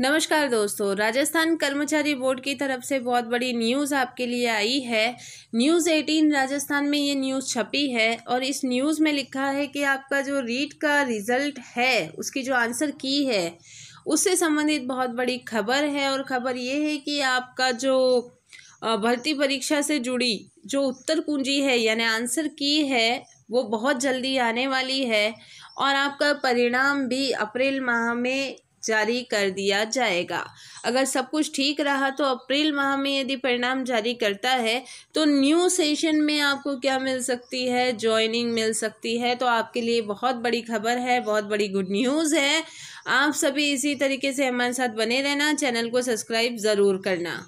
नमस्कार दोस्तों राजस्थान कर्मचारी बोर्ड की तरफ से बहुत बड़ी न्यूज़ आपके लिए आई है न्यूज़ एटीन राजस्थान में ये न्यूज़ छपी है और इस न्यूज़ में लिखा है कि आपका जो रीट का रिज़ल्ट है उसकी जो आंसर की है उससे संबंधित बहुत बड़ी खबर है और ख़बर ये है कि आपका जो भर्ती परीक्षा से जुड़ी जो उत्तर कुंजी है यानी आंसर की है वो बहुत जल्दी आने वाली है और आपका परिणाम भी अप्रैल माह में जारी कर दिया जाएगा अगर सब कुछ ठीक रहा तो अप्रैल माह में यदि परिणाम जारी करता है तो न्यू सेशन में आपको क्या मिल सकती है ज्वाइनिंग मिल सकती है तो आपके लिए बहुत बड़ी खबर है बहुत बड़ी गुड न्यूज़ है आप सभी इसी तरीके से हमारे साथ बने रहना चैनल को सब्सक्राइब ज़रूर करना